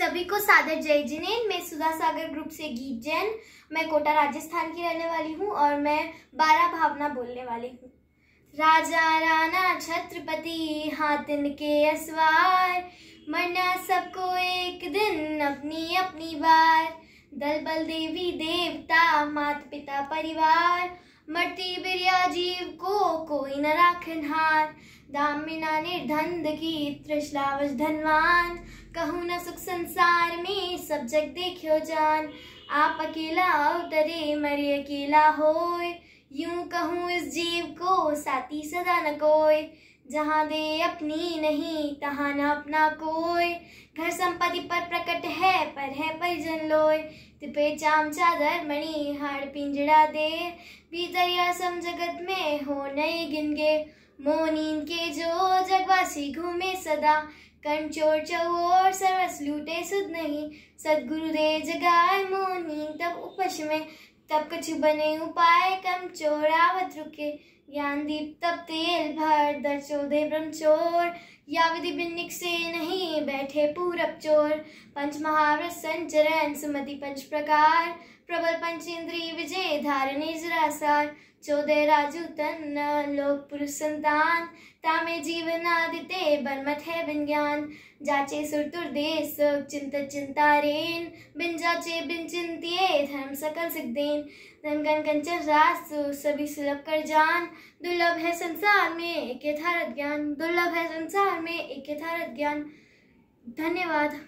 सभी को सादर जय जिनेन मैं सुधा सागर ग्रुप से गीत जैन मैं कोटा राजस्थान की रहने वाली हूँ और मैं बारह भावना बोलने वाली हूँ राजा राणा छत्रपति हाथ के असवार मरना सबको एक दिन अपनी अपनी बार दल बल देवी देवता मात पिता परिवार मरती बिरिया जीव को कोई न राखनहार दामिना निर्धन की तृष्णावश धनवान कहू संसार में सब जग देखो जान आप अकेला उतरे मरे अकेला होए यूं कहूँ इस जीव को साथी सदा न कोई जहाँ दे अपनी नहीं तहाँ न अपना कोई घर संपत्ति पर प्रकट है पर है परिजन लोय तिपे चाम चादर मणि हार पिंजड़ा दे भीतर या सम जगत में हो नए गिनगे मोनीन के जो जगवासी घूमे सदा कण चोर चौर सर्वस लूटे सुध नहीं सदगुरुदेव जगाए मोनी तब उपश में तब कछु बने उपाय कम चोर आवत रुके ज्ञान दीप तब तेल भर दर चौधे ब्रह्म चोर या विधि बिन्निक से नहीं बैठे पूरब चोर पंच महाव्रत संचरण सुमति पंच प्रकार प्रबल पंच इंद्री विजय धारणी जरासार चौदह राजू तन लोक पुरुष संतान तामे जीवन आदिते बरमत है विज्ञान जाचे सुरतुर देश चिंत चिंता रेन बिन जाचे बिन चिंतिये धर्म सकल सिद्धेन धन गन कंचन रास्तु सभी सुलभ कर जान दुर्लभ है संसार में एक यथारत ज्ञान दुर्लभ है संसार में एक यथारत ज्ञान धन्यवाद